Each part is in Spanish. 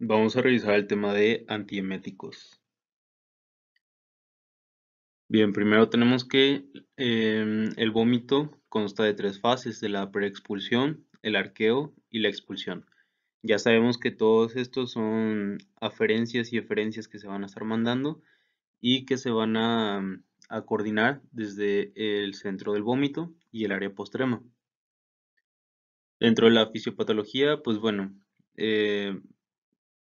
Vamos a revisar el tema de antieméticos. Bien, primero tenemos que em, el vómito consta de tres fases, de la preexpulsión, el arqueo y la expulsión. Ya sabemos que todos estos son aferencias y eferencias que se van a estar mandando y que se van a, coordinar desde el centro del vómito y el área postrema. Dentro de la fisiopatología, pues bueno, eh,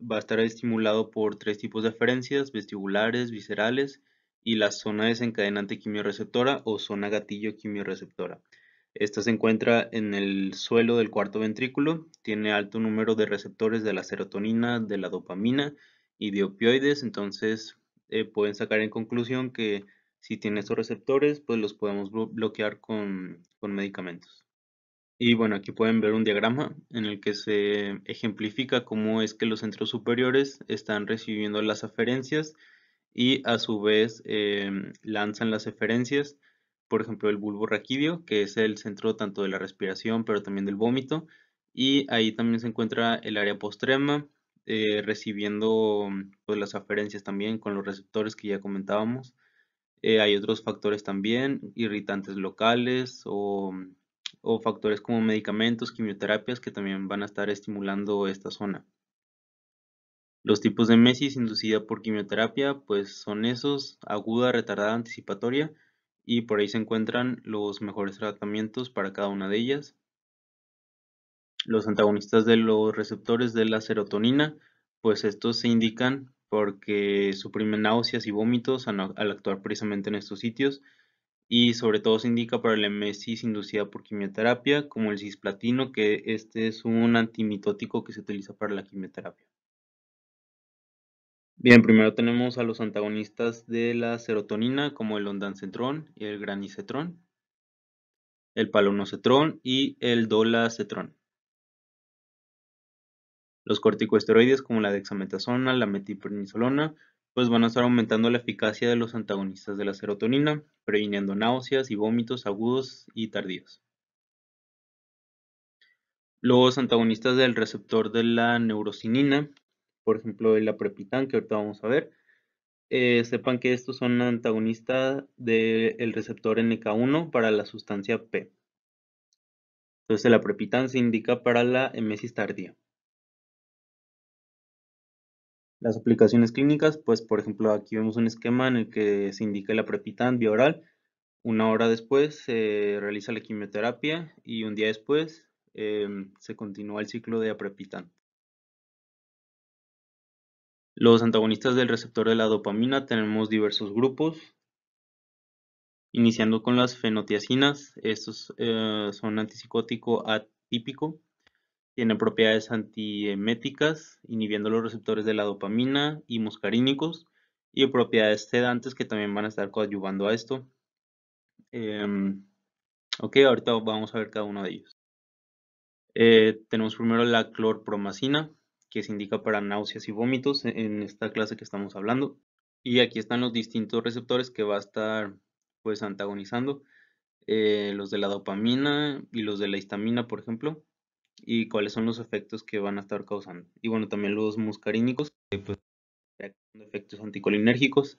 va a estar estimulado por tres tipos de aferencias, vestibulares, viscerales y la zona desencadenante quimioreceptora o zona gatillo quimioreceptora. Esta se encuentra en el suelo del cuarto ventrículo, tiene alto número de receptores de la serotonina, de la dopamina y de opioides, entonces eh, pueden sacar en conclusión que si tiene estos receptores, pues los podemos bloquear con medicamentos. Y bueno, aquí pueden ver un diagrama en el que se ejemplifica cómo es que los centros superiores están recibiendo las aferencias y a su vez em, lanzan las eferencias, por ejemplo el bulbo raquídeo, que es el centro tanto de la respiración pero también del vómito, y ahí también se encuentra el área postrema, eh, recibiendo pues, las aferencias también con los receptores que ya comentábamos. Eh, hay otros factores también, irritantes locales o o factores como medicamentos, quimioterapias que también van a estar estimulando esta zona. Los tipos de mesis inducida por quimioterapia pues son esos, aguda, retardada, anticipatoria y por ahí se encuentran los mejores tratamientos para cada una de ellas. Los antagonistas de los receptores de la serotonina pues estos se indican porque suprimen náuseas y vómitos al actuar precisamente en estos sitios y sobre todo se indica para la emesis inducida por quimioterapia, como el cisplatino, que este es un antimitótico que se utiliza para la quimioterapia. Bien, primero tenemos a los antagonistas de la serotonina, como el ondancetrón y el granicetrón, el palonocetrón y el dolacetrón. Los corticosteroides como la dexametasona, la metiprenisolona pues van a estar aumentando la eficacia de los antagonistas de la serotonina, previniendo náuseas y vómitos agudos y tardíos. Los antagonistas del receptor de la neurocinina, por ejemplo, el aprepitán que ahorita vamos a ver, eh, sepan que estos son antagonistas del receptor NK1 para la sustancia P. Entonces, el aprepitán se indica para la emesis tardía las aplicaciones clínicas, pues por ejemplo aquí vemos un esquema en el que se indica el aprepitán vía oral, una hora después se realiza la quimioterapia y un día después em, se continúa el ciclo de aprepitán. Los antagonistas del receptor de la dopamina tenemos diversos grupos, iniciando con las fenotiacinas, estos eh, son antipsicótico atípico, tiene propiedades antieméticas, inhibiendo los receptores de la dopamina y muscarínicos, y propiedades sedantes que también van a estar coadyuvando a esto. Em, ok, ahorita vamos a ver cada uno de ellos. Eh, tenemos primero la clorpromacina, que se indica para náuseas y vómitos en esta clase que estamos hablando. Y aquí están los distintos receptores que va a estar pues antagonizando. Eh, los de la dopamina y los de la histamina, por ejemplo y cuáles son los efectos que van a estar causando. Y bueno, también los muscarínicos, que pues efectos anticolinérgicos.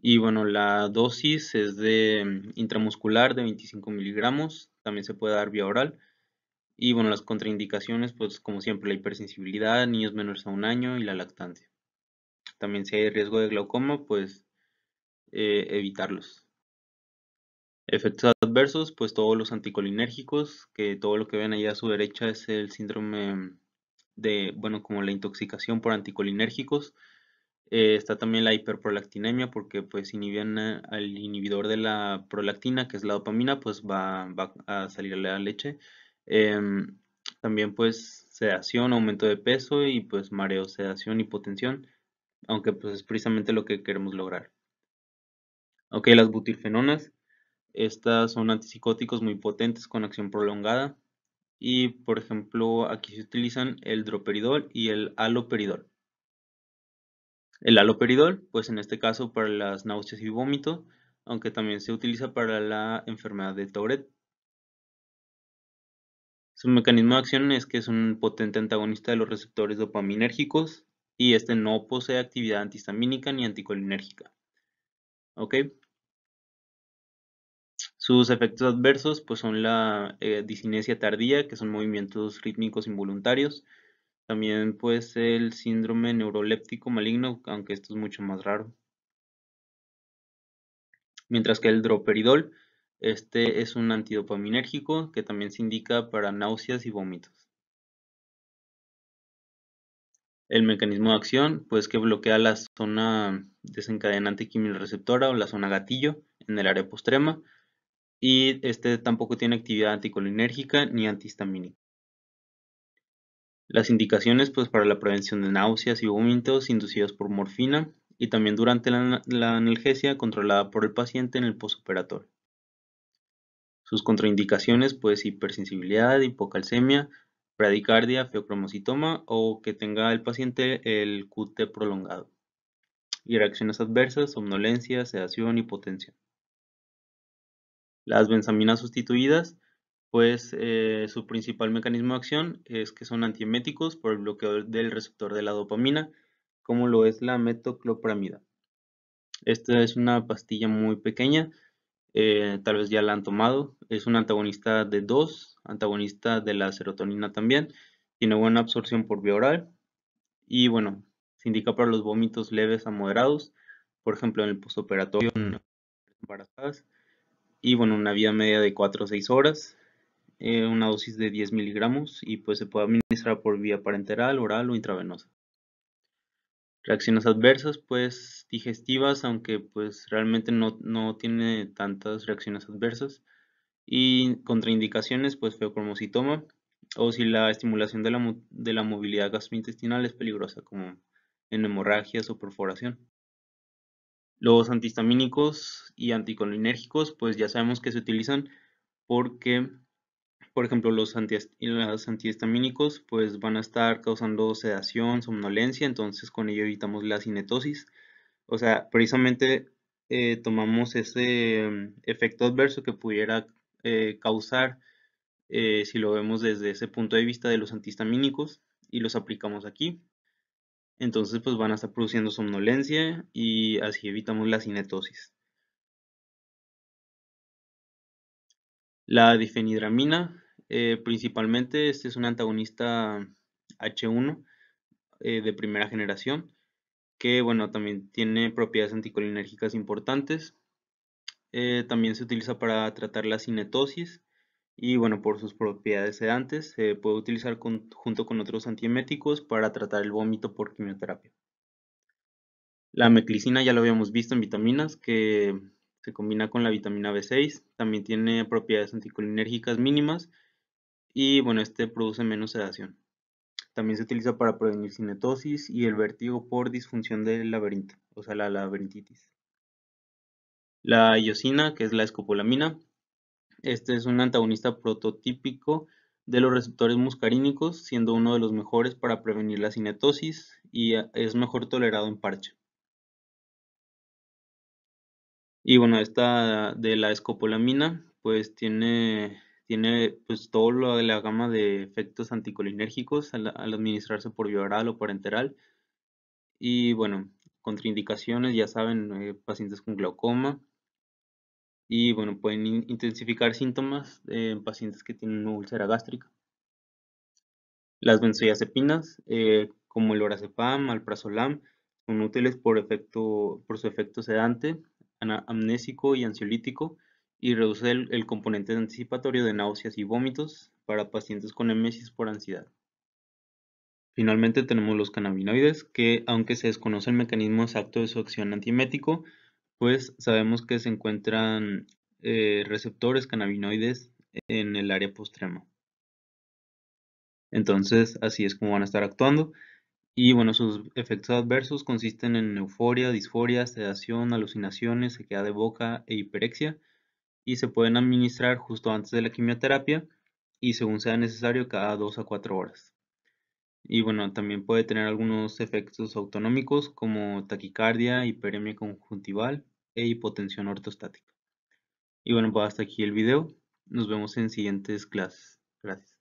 Y bueno, la dosis es de mm, intramuscular de 25 miligramos, también se puede dar vía oral. Y bueno, las contraindicaciones, pues como siempre, la hipersensibilidad, niños menores a un año y la lactancia. También si hay riesgo de glaucoma, pues eh, evitarlos. Efectos adversos, pues todos los anticolinérgicos, que todo lo que ven ahí a su derecha es el síndrome de, bueno, como la intoxicación por anticolinérgicos. Eh, está también la hiperprolactinemia, porque pues inhibían al inhibidor de la prolactina, que es la dopamina, pues va, a salirle la leche. Em, también pues sedación, aumento de peso y pues mareo, sedación, hipotensión, aunque pues es precisamente lo que queremos lograr. Ok, las butilfenonas. Estas son antipsicóticos muy potentes con acción prolongada y por ejemplo aquí se utilizan el droperidol y el aloperidol. El aloperidol, pues en este caso para las náuseas y vómitos, aunque también se utiliza para la enfermedad de Tourette. Su mecanismo de acción es que es un potente antagonista de los receptores dopaminérgicos y este no posee actividad antihistamínica ni anticolinérgica. ¿Ok? Sus efectos adversos pues, son la eh, disinesia tardía, que son movimientos rítmicos involuntarios. También pues, el síndrome neuroléptico maligno, aunque esto es mucho más raro. Mientras que el droperidol, este es un antidopaminérgico que también se indica para náuseas y vómitos. El mecanismo de acción, pues que bloquea la zona desencadenante quimiorreceptora o la zona gatillo en el área postrema, y este tampoco tiene actividad anticolinérgica ni antihistamínica. Las indicaciones pues, para la prevención de náuseas y vómitos inducidos por morfina y también durante la, analgesia controlada por el paciente en el posoperatorio. Sus contraindicaciones, pues hipersensibilidad, hipocalcemia, bradicardia, feocromocitoma o que tenga el paciente el QT prolongado. Y reacciones adversas, somnolencia, sedación, hipotensión. Las benzaminas sustituidas, pues eh, su principal mecanismo de acción es que son antieméticos por el bloqueo del receptor de la dopamina, como lo es la metoclopramida. Esta es una pastilla muy pequeña, eh, tal vez ya la han tomado. Es un antagonista de 2, antagonista de la serotonina también. Tiene buena absorción por vía oral. Y bueno, se indica para los vómitos leves a moderados, por ejemplo en el postoperatorio, en embarazadas y bueno, una vía media de 4 o 6 horas, eh, una dosis de 10 miligramos y pues se puede administrar por vía parenteral, oral o intravenosa. Reacciones adversas, pues digestivas, aunque pues realmente no, tiene tantas reacciones adversas. Y contraindicaciones, pues feocromocitoma, o si la estimulación de la, de la movilidad gastrointestinal es peligrosa, como en hemorragias o perforación. Los antihistamínicos y anticolinérgicos, pues ya sabemos que se utilizan porque, por ejemplo, los, antihistamínicos pues van a estar causando sedación, somnolencia, entonces con ello evitamos la cinetosis. O sea, precisamente eh, tomamos ese em, efecto adverso que pudiera eh, causar eh, si lo vemos desde ese punto de vista de los antihistamínicos y los aplicamos aquí entonces pues van a estar produciendo somnolencia y así evitamos la cinetosis. La difenidramina, eh, principalmente este es un antagonista H1 eh, de primera generación, que bueno, también tiene propiedades anticolinérgicas importantes. Eh, también se utiliza para tratar la cinetosis y bueno, por sus propiedades sedantes se puede utilizar junto con otros antieméticos para tratar el vómito por quimioterapia. La meclicina ya lo habíamos visto en vitaminas que se combina con la vitamina B6, también tiene propiedades anticolinérgicas mínimas y bueno, este produce menos sedación. También se utiliza para prevenir cinetosis y el vértigo por disfunción del laberinto, o sea, la laberintitis. La iosina, que es la escopolamina, este es un antagonista prototípico de los receptores muscarínicos, siendo uno de los mejores para prevenir la cinetosis y ah, es mejor tolerado en parche. Y bueno, esta de la escopolamina, pues tiene, tiene pues todo lo la gama de efectos anticolinérgicos al, administrarse por vía oral o parenteral. Y bueno, contraindicaciones, ya saben, eh, pacientes con glaucoma, y bueno, pueden intensificar síntomas en pacientes que tienen una úlcera gástrica. Las benzodiazepinas, eh, como el lorazepam, alprazolam, son útiles por, efecto, por su efecto sedante, amnésico y ansiolítico y reduce el, componente anticipatorio de náuseas y vómitos para pacientes con emesis por ansiedad. Finalmente tenemos los canabinoides, que aunque se desconoce el mecanismo exacto de su acción antimético, pues sabemos que se encuentran eh, receptores cannabinoides en el área postrema. Entonces, así es como van a estar actuando. Y bueno, sus efectos adversos consisten en euforia, disforia, sedación, alucinaciones, sequedad de boca e hiperexia. Y se pueden administrar justo antes de la quimioterapia y según sea necesario cada dos a cuatro horas. Y bueno, también puede tener algunos efectos autonómicos como taquicardia, hiperemia conjuntival e hipotensión ortostática. Y bueno, pues hasta aquí el video. Nos vemos en siguientes clases. Gracias.